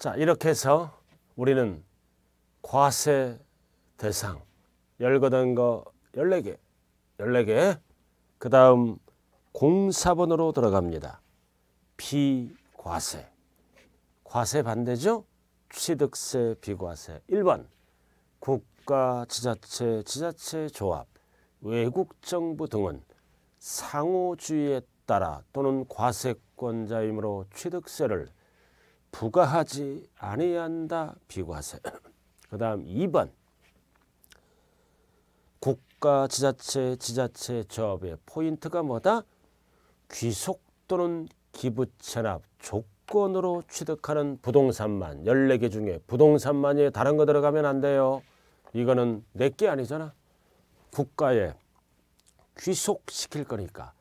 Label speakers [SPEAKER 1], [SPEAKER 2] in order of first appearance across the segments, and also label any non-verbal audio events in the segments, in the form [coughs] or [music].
[SPEAKER 1] 자, 이렇게 해서 우리는 과세 대상 열거든 거 14개, 14개. 그 다음 04번으로 들어갑니다. 비과세. 과세 반대죠? 취득세 비과세. 1번 국가, 지자체, 지자체 조합, 외국 정부 등은 상호주의에 따라 또는 과세권자이므로 취득세를 부과하지 아니한다 비과세 그 다음 2번 국가 지자체 지자체 조합의 포인트가 뭐다? 귀속 또는 기부 체납 조건으로 취득하는 부동산만 14개 중에 부동산만이 다른 거 들어가면 안 돼요. 이거는 내 게 아니잖아. 국가에 귀속시킬 거니까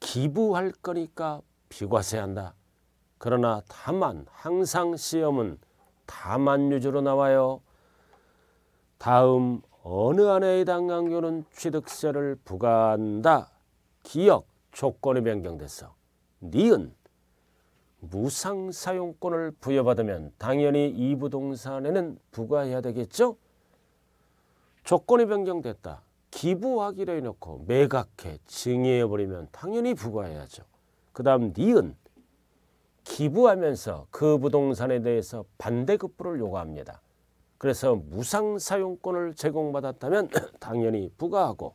[SPEAKER 1] 기부할 거니까 비과세한다. 그러나 다만 항상 시험은 다만 유주로 나와요. 다음 어느 하나의 당강교는 취득세를 부과한다. 기억 조건이 변경돼서 니은 무상 사용권을 부여받으면 당연히 이 부동산에는 부과해야 되겠죠? 조건이 변경됐다. 기부하기로 해놓고 매각해 증여해버리면 당연히 부과해야죠. 그 다음 니은 기부하면서 그 부동산에 대해서 반대급부를 요구합니다. 그래서 무상 사용권을 제공받았다면 [clears throat] 당연히 부과하고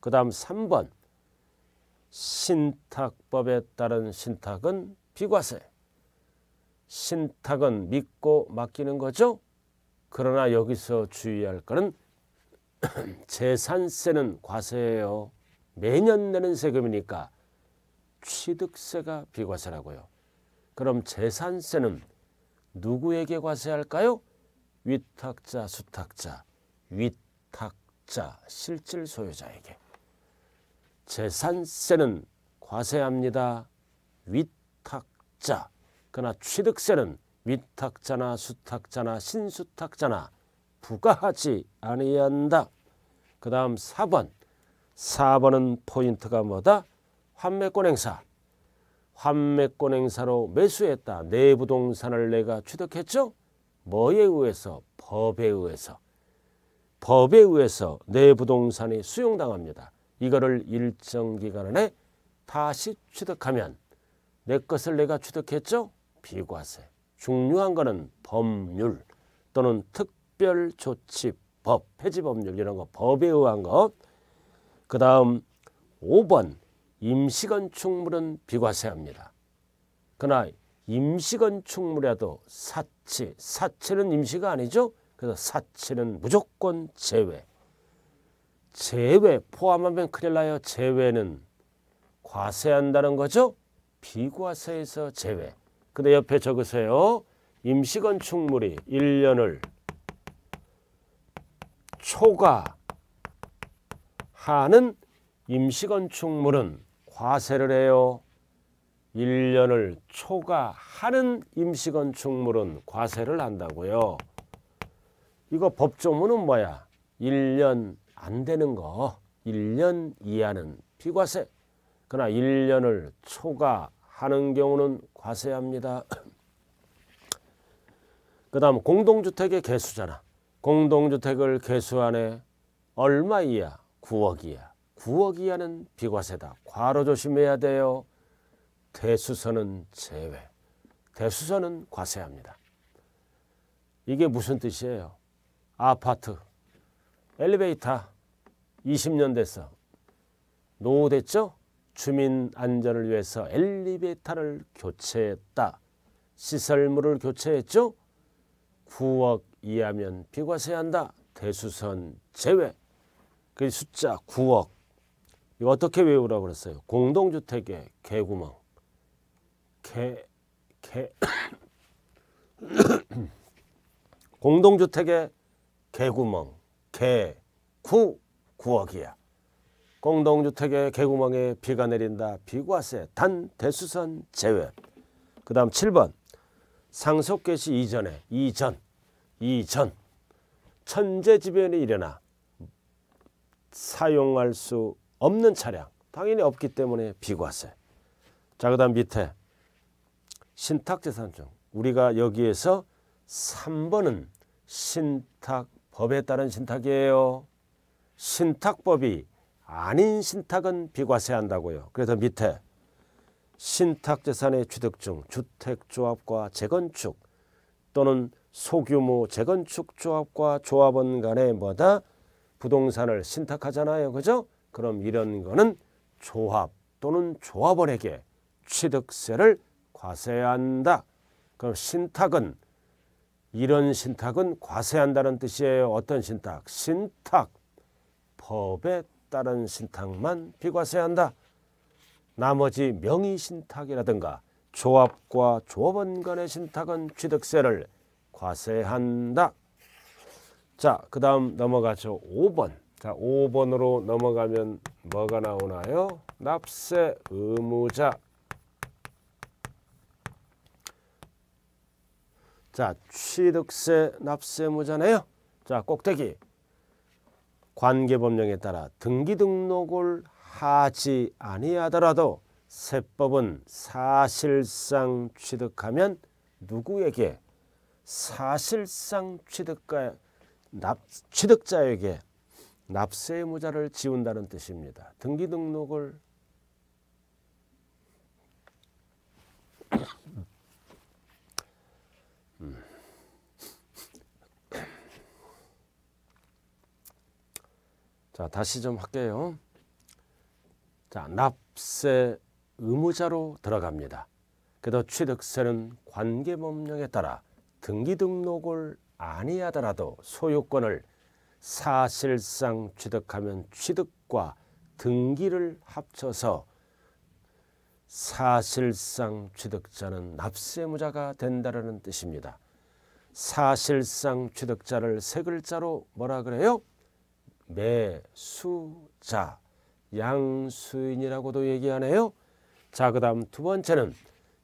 [SPEAKER 1] 그 다음 3번 신탁법에 따른 신탁은 비과세 신탁은 믿고 맡기는 거죠. 그러나 여기서 주의할 것은 [clears throat] 재산세는 과세예요. 매년 내는 세금이니까 취득세가 비과세라고요. 그럼 재산세는 누구에게 과세할까요? 위탁자, 수탁자, 위탁자, 실질 소유자에게. 재산세는 과세합니다. 위탁자. 그러나 취득세는 위탁자나 수탁자나 신수탁자나 부과하지 아니한다. 그 다음 4번. 4번은 포인트가 뭐다? 환매권 행사. 환매권 행사로 매수했다. 내 부동산을 내가 취득했죠? 뭐에 의해서? 법에 의해서. 법에 의해서 내 부동산이 수용당합니다. 이거를 일정 기간 안에 다시 취득하면 내 것을 내가 취득했죠? 비과세. 중요한 거는 법률 또는 특별조치법, 폐지법률 이런 거 법에 의한 것. 그 다음 5번 임시건축물은 비과세합니다. 그러나 임시건축물이라도 사치, 사치는 임시가 아니죠. 그래서 사치는 무조건 제외. 제외 포함하면 큰일 나요. 제외는 과세한다는 거죠. 비과세에서 제외. 근데 옆에 적으세요. 임시건축물이 1년을 초과하는 임시건축물은 과세를 해요. 1년을 초과하는 임시건축물은 과세를 한다고요. 이거 법조문은 뭐야? 1년 안 되는 거. 1년 이하는 비과세. 그러나 1년을 초과하는 경우는 과세합니다. [clears throat] 그 다음 공동주택의 개수잖아. 공동주택을 개수 안에 얼마 이하? 9억 이하. 9억 이하는 비과세다. 과로 조심해야 돼요. 대수선은 제외. 대수선은 과세합니다. 이게 무슨 뜻이에요? 아파트, 엘리베이터 20년 됐어. 노후됐죠? 주민 안전을 위해서 엘리베이터를 교체했다. 시설물을 교체했죠? 9억 이하면 비과세한다. 대수선 제외. 그 숫자 9억 이거 어떻게 외우라고 그랬어요? 공동주택의 개구멍. 개, 개. [coughs] 공동주택의 개구멍. 개, 구, 구억이야. 공동주택의 개구멍에 비가 내린다. 비과세, 단, 대수선, 제외. 그 다음 7번. 상속 개시 이전에, 이전, 이전. 천재지변이 일어나 사용할 수 없는 차량 당연히 없기 때문에 비과세 자그 다음 밑에 신탁재산중 우리가 여기에서 3번은 신탁법에 따른 신탁이에요 신탁법이 아닌 신탁은 비과세한다고요 그래서 밑에 신탁재산의 취득 중 주택조합과 재건축 또는 소규모 재건축 조합과 조합원 간에 뭐다 부동산을 신탁하잖아요. 그죠? 그럼 이런 거는 조합 또는 조합원에게 취득세를 과세한다. 그럼 신탁은 이런 신탁은 과세한다는 뜻이에요. 어떤 신탁? 신탁. 법에 따른 신탁만 비과세한다. 나머지 명의신탁이라든가 조합과 조합원 간의 신탁은 취득세를 과세한다. 자, 그 다음 넘어가죠. 5번. 자, 5번으로 넘어가면 뭐가 나오나요? 납세 의무자. 자, 취득세 납세 의무잖아요. 자, 꼭대기. 관계법령에 따라 등기 등록을 하지 아니하더라도 세법은 사실상 취득하면 누구에게 사실상 취득가, 납, 취득자에게 납세 의무자를 지운다는 뜻입니다. 등기 등록을 [clears throat] 자 다시 좀 할게요. 자 납세 의무자로 들어갑니다. 그래도 취득세는 관계법령에 따라 등기등록을 아니하더라도 소유권을 사실상 취득하면 취득과 등기를 합쳐서 사실상 취득자는 납세무자가 된다라는 뜻입니다. 사실상 취득자를 세 글자로 뭐라 그래요? 매수자, 양수인이라고도 얘기하네요. 자, 그 다음 두 번째는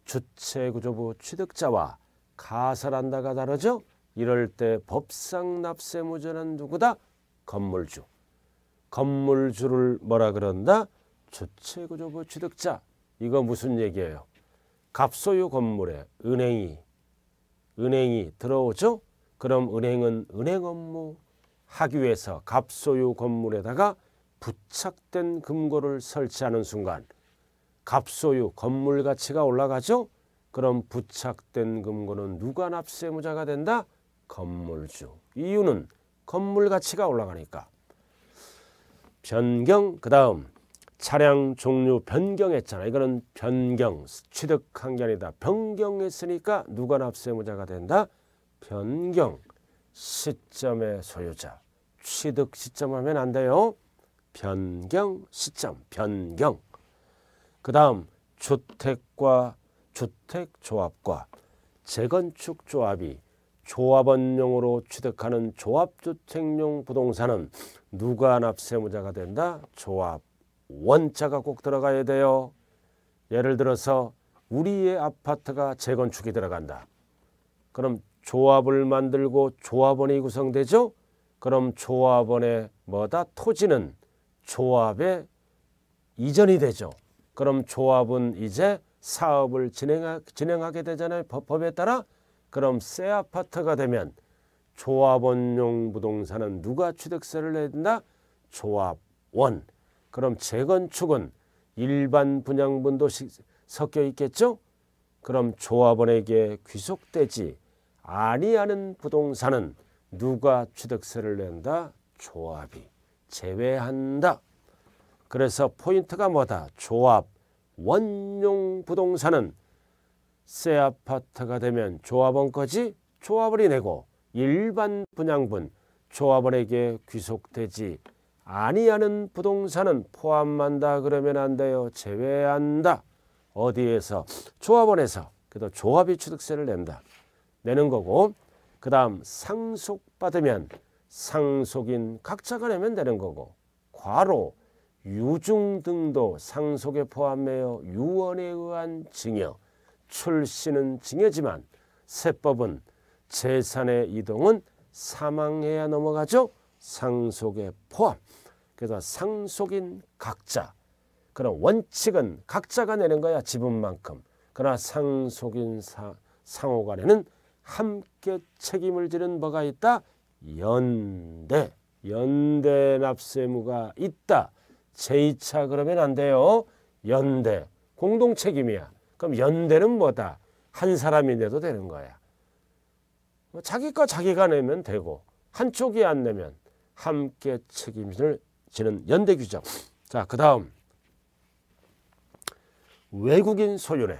[SPEAKER 1] 주체구조부 취득자와 가설한다가 다르죠? 이럴 때 법상 납세무전한 누구다? 건물주. 건물주를 뭐라 그런다? 주체구조부 취득자. 이거 무슨 얘기예요? 갑소유 건물에 은행이 은행이 들어오죠? 그럼 은행은 은행 업무 하기 위해서 갑소유 건물에다가 부착된 금고를 설치하는 순간 갑소유 건물 가치가 올라가죠? 그럼 부착된 금고는 누가 납세무자가 된다? 건물주. 이유는 건물 가치가 올라가니까. 변경 그 다음 차량 종류 변경했잖아. 이거는 변경 취득한 게 아니다. 변경했으니까 누가 납세의무자가 된다? 변경 시점의 소유자. 취득 시점하면 안 돼요. 변경 시점 변경. 그 다음 주택과 주택조합과 재건축조합이 조합원용으로 취득하는 조합주택용 부동산은 누가 납세무자가 된다? 조합원자가 꼭 들어가야 돼요. 예를 들어서 우리의 아파트가 재건축이 들어간다. 그럼 조합을 만들고 조합원이 구성되죠? 그럼 조합원의 뭐다? 토지는 조합에 이전이 되죠. 그럼 조합은 이제 사업을 진행하, 게 되잖아요. 법에 따라 그럼 새 아파트가 되면 조합원용 부동산은 누가 취득세를 내야 된다? 조합원. 그럼 재건축은 일반 분양분도 섞여 있겠죠? 그럼 조합원에게 귀속되지 아니하는 부동산은 누가 취득세를 낸다? 조합이 제외한다. 그래서 포인트가 뭐다? 조합 원용 부동산은 새 아파트가 되면 조합원까지 조합원이 내고 일반 분양분 조합원에게 귀속되지 아니하는 부동산은 포함한다 그러면 안 돼요. 제외한다. 어디에서? 조합원에서. 그래도 조합이 취득세를 낸다. 내는 거고 그 다음 상속받으면 상속인 각자가 내면 되는 거고 과로 유증 등도 상속에 포함해요. 유언에 의한 증여 출신은 징여지만 세법은 재산의 이동은 사망해야 넘어가죠. 상속에 포함. 그래서 상속인 각자. 그런 원칙은 각자가 내는 거야 지분만큼. 그러나 상속인 사, 상호간에는 함께 책임을 지는 뭐가 있다? 연대. 연대 납세무가 있다. 제2차 그러면 안 돼요. 연대. 공동책임이야. 그럼 연대는 뭐다? 한 사람이 내도 되는 거야. 뭐 자기가 자기가 내면 되고 한쪽이 안 내면 함께 책임을 지는 연대 규정. 자, 그 다음 외국인 소유네.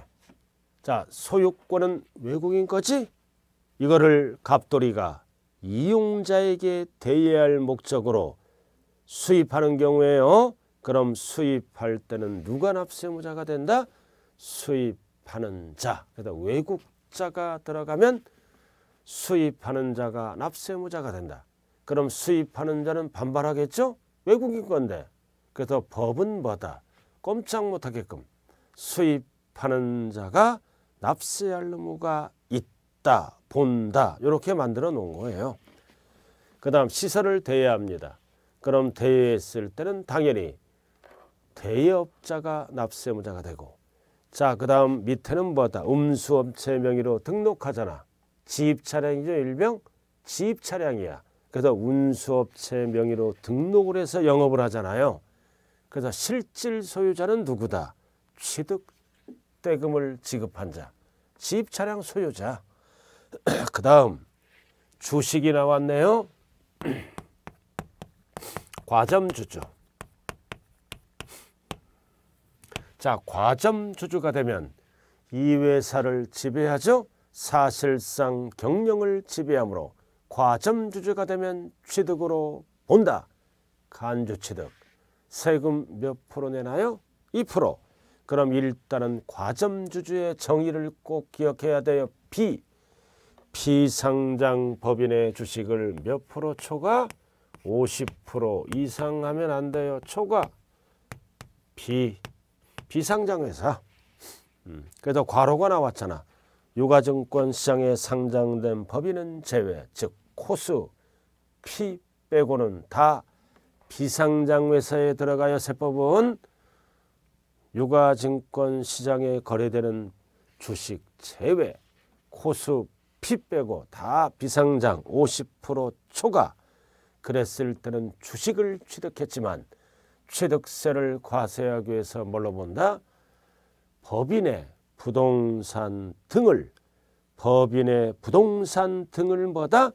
[SPEAKER 1] 자, 소유권은 외국인 거지? 이거를 갑돌이가 이용자에게 대여할 목적으로 수입하는 경우에요. 그럼 수입할 때는 누가 납세무자가 된다? 수입하는 자. 그다 외국자가 들어가면 수입하는 자가 납세 무자가 된다. 그럼 수입하는 자는 반발하겠죠? 외국인 건데. 그래서 법은 뭐다? 꼼짝 못하게끔 수입하는 자가 납세할 의무가 있다, 본다 이렇게 만들어 놓은 거예요. 그 다음 시설을 대여 합니다. 그럼 대여했을 때는 당연히 대여업자가 납세무자가 되고 자, 그 다음 밑에는 뭐다? 음수업체 명의로 등록하잖아. 지입차량이죠. 일명 지입차량이야. 그래서 운수업체 명의로 등록을 해서 영업을 하잖아요. 그래서 실질 소유자는 누구다? 취득 대금을 지급한 자. 지입차량 소유자. [clears throat] 그 다음 주식이 나왔네요. [clears throat] 과점주죠. 자, 과점 주주가 되면 이 회사를 지배하죠. 사실상 경영을 지배하므로 과점 주주가 되면 취득으로 본다. 간주 취득. 세금 몇 프로 내나요? 2%. 그럼 일단은 과점 주주의 정의를 꼭 기억해야 돼요. 비 피상장 법인의 주식을 몇 프로 초과? 50% 이상 하면 안 돼요. 초과. 비 비상장회사. 음, 그래서 과로가 나왔잖아. 유가증권 시장에 상장된 법인은 제외, 즉 코스, 피 빼고는 다 비상장회사에 들어가여 세법은 유가증권 시장에 거래되는 주식 제외, 코스, 피 빼고 다 비상장 50% 초과 그랬을 때는 주식을 취득했지만 취득세를 과세하기 위해서 뭘로 본다? 법인의 부동산 등을 법인의 부동산 등을 뭐다?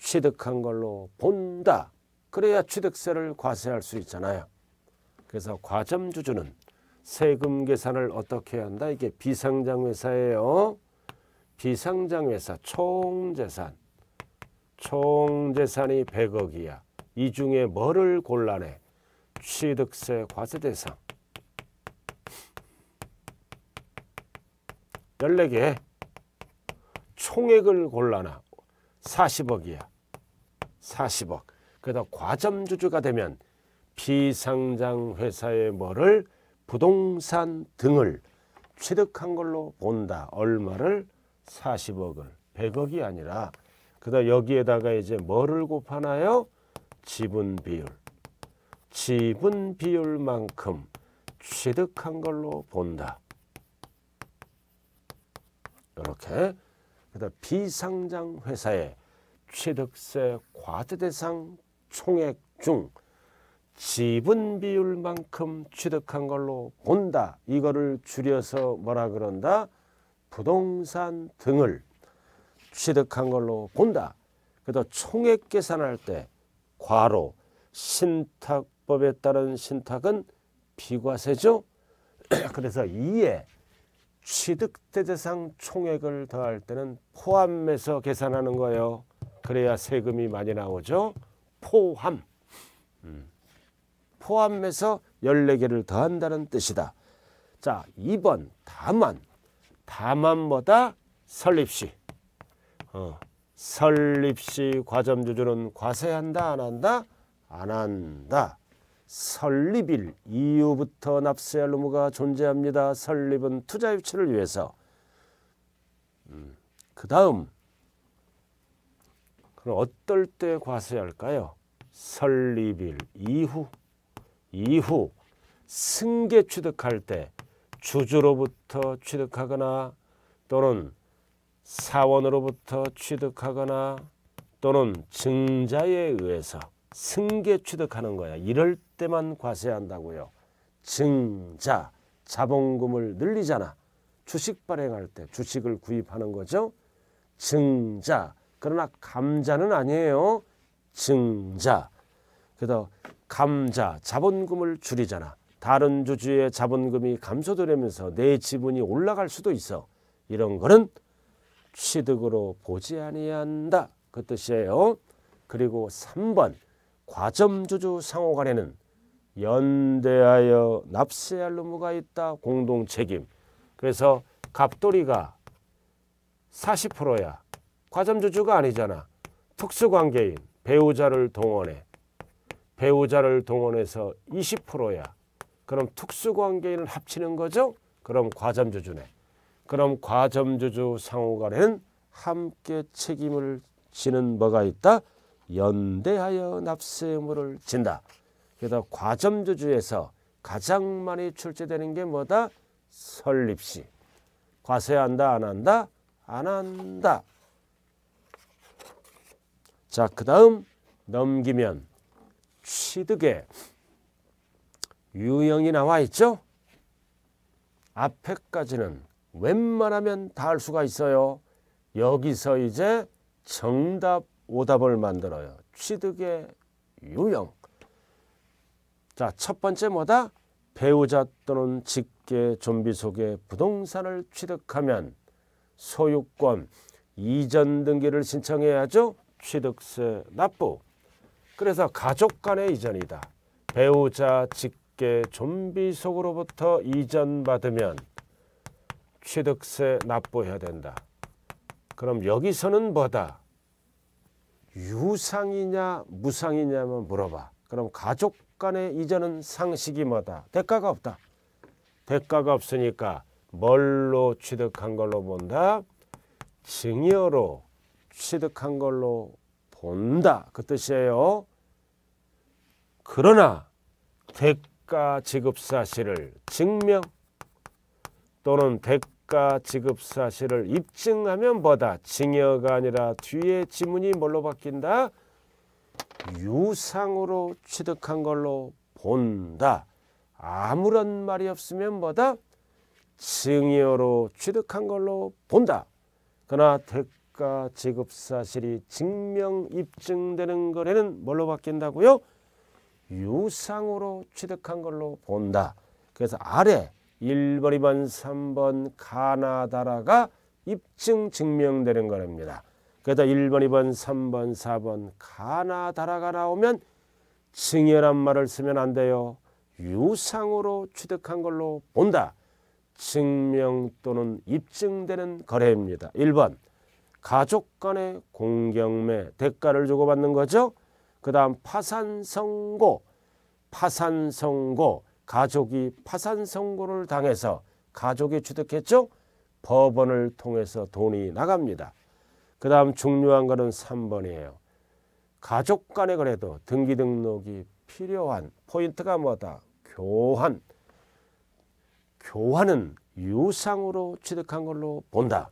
[SPEAKER 1] 취득한 걸로 본다. 그래야 취득세를 과세할 수 있잖아요. 그래서 과점주주는 세금 계산을 어떻게 한다? 이게 비상장회사예요. 비상장회사 총재산. 총재산이 100억이야. 이 중에 뭐를 골라내? 취득세 과세 대상 14개 총액을 골라놔 40억이야. 40억. 그다 과점주주가 되면 비상장 회사의 뭐를 부동산 등을 취득한 걸로 본다. 얼마를 40억을 100억이 아니라 그다 여기에다가 이제 뭐를 곱하나요? 지분 비율. 지분 비율만큼 취득한 걸로 본다. 이렇게 그다음 비상장 회사의 취득세 과세 대상 총액 중 지분 비율만큼 취득한 걸로 본다. 이거를 줄여서 뭐라 그런다? 부동산 등을 취득한 걸로 본다. 그래서 총액 계산할 때 과로 신탁 법에 따른 신탁은 비과세죠. [clears throat] 그래서 이에 취득세 대상 총액을 더할 때는 포함해서 계산하는 거예요. 그래야 세금이 많이 나오죠. 포함. 음. 포함해서 14개를 더한다는 뜻이다. 자, 2번 다만. 다만보다 설립시. 어, 설립시 과점주주는 과세한다 안 한다? 안 한다. 설립일 이후부터 납세할 의무가 존재합니다. 설립은 투자 유치를 위해서. 음, 그 다음 그럼 어떨 때 과세할까요? 설립일 이후 이후 승계 취득할 때 주주로부터 취득하거나 또는 사원으로부터 취득하거나 또는 증자에 의해서 승계 취득하는 거야. 이럴 때만 과세한다고요. 증자, 자본금을 늘리잖아. 주식 발행할 때 주식을 구입하는 거죠. 증자, 그러나 감자는 아니에요. 증자. 그래서 감자, 자본금을 줄이잖아. 다른 주주의 자본금이 감소되면서 내 지분이 올라갈 수도 있어. 이런 거는 취득으로 보지 아니한다. 그 뜻이에요. 그리고 3번 과점주주 상호간에는 연대하여 납세할 의무가 있다. 공동 책임. 그래서 갑돌이가 40%야. 과점주주가 아니잖아. 특수관계인 배우자를 동원해. 배우자를 동원해서 20%야. 그럼 특수관계인을 합치는 거죠? 그럼 과점주주네. 그럼 과점주주 상호간에는 함께 책임을 지는 뭐가 있다? 연대하여 납세 의무를 진다. 그래서 과점주주에서 가장 많이 출제되는 게 뭐다? 설립시. 과세한다 안 한다? 안 한다. 자, 그 다음 넘기면 취득의 유형이 나와 있죠? 앞에까지는 웬만하면 다 할 수가 있어요. 여기서 이제 정답, 오답을 만들어요. 취득의 유형. 자, 첫 번째 뭐다? 배우자 또는 직계 좀비 속에 부동산을 취득하면 소유권 이전 등기를 신청해야죠. 취득세 납부. 그래서 가족 간의 이전이다. 배우자 직계 좀비 속으로부터 이전받으면 취득세 납부해야 된다. 그럼 여기서는 뭐다? 유상이냐 무상이냐만 물어봐. 그럼 가족 간의 이제는 상식이 뭐다. 대가가 없다. 대가가 없으니까 뭘로 취득한 걸로 본다. 증여로 취득한 걸로 본다. 그 뜻이에요. 그러나 대가 지급 사실을 증명 또는 대가 지급 사실을 입증하면 뭐다? 증여가 아니라 뒤에 지문이 뭘로 바뀐다? 유상으로 취득한 걸로 본다. 아무런 말이 없으면 뭐다? 증여로 취득한 걸로 본다. 그러나 대가 지급 사실이 증명 입증되는 거래는 뭘로 바뀐다고요? 유상으로 취득한 걸로 본다. 그래서 아래 1번, 2번, 3번 가나다라가 입증 증명되는 거랍니다. 그러다 1번, 2번, 3번, 4번 가나 다라가 나오면 증여란 말을 쓰면 안 돼요. 유상으로 취득한 걸로 본다. 증명 또는 입증되는 거래입니다. 1번 가족 간의 공경매 대가를 주고받는 거죠. 그 다음 파산 선고 파산 선고 가족이 파산 선고를 당해서 가족이 취득했죠. 법원을 통해서 돈이 나갑니다. 그 다음 중요한 거는 3번이에요. 가족 간에 그래도 등기 등록이 필요한 포인트가 뭐다? 교환. 교환은 유상으로 취득한 걸로 본다.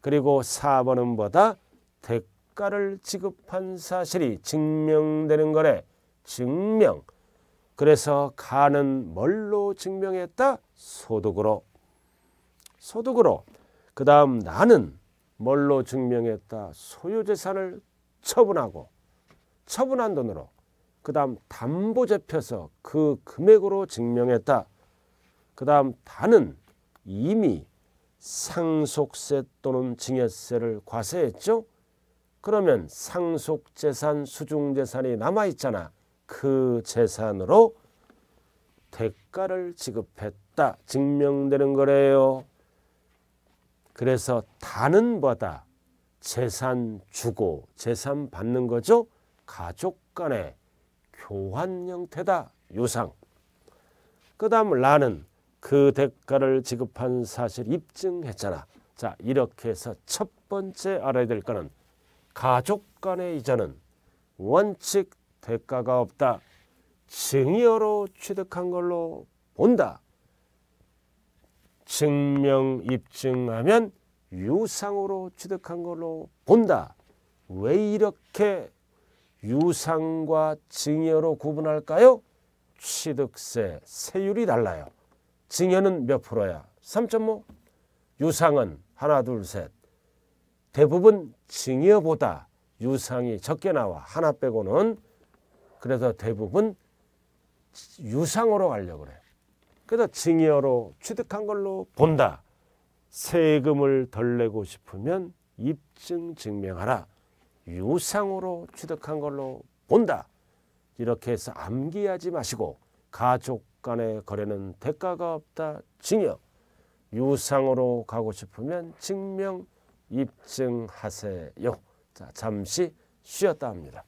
[SPEAKER 1] 그리고 4번은 뭐다? 대가를 지급한 사실이 증명되는 거래. 증명. 그래서 가는 뭘로 증명했다? 소득으로. 소득으로. 그 다음 나는 뭘로 증명했다. 소유재산을 처분하고 처분한 돈으로 그 다음 담보 잡혀서 그 금액으로 증명했다. 그 다음 단은 이미 상속세 또는 증여세를 과세했죠. 그러면 상속재산, 수중재산이 남아있잖아. 그 재산으로 대가를 지급했다. 증명되는 거래요. 그래서 다는 바다 재산 주고 재산 받는 거죠. 가족 간의 교환 형태다. 요상. 그 다음 라는 그 대가를 지급한 사실 입증했잖아. 자 이렇게 해서 첫 번째 알아야 될 거는 가족 간의 이자는 원칙 대가가 없다. 증여로 취득한 걸로 본다. 증명 입증하면 유상으로 취득한 걸로 본다. 왜 이렇게 유상과 증여로 구분할까요? 취득세 세율이 달라요. 증여는 몇 프로야? 3.5. 유상은 하나 둘 셋. 대부분 증여보다 유상이 적게 나와 하나 빼고는 그래서 대부분 유상으로 가려고 그래 그래서 증여로 취득한 걸로 본다. 세금을 덜 내고 싶으면 입증 증명하라. 유상으로 취득한 걸로 본다. 이렇게 해서 암기하지 마시고 가족 간의 거래는 대가가 없다. 증여. 유상으로 가고 싶으면 증명 입증하세요. 자, 잠시 쉬었다 합니다.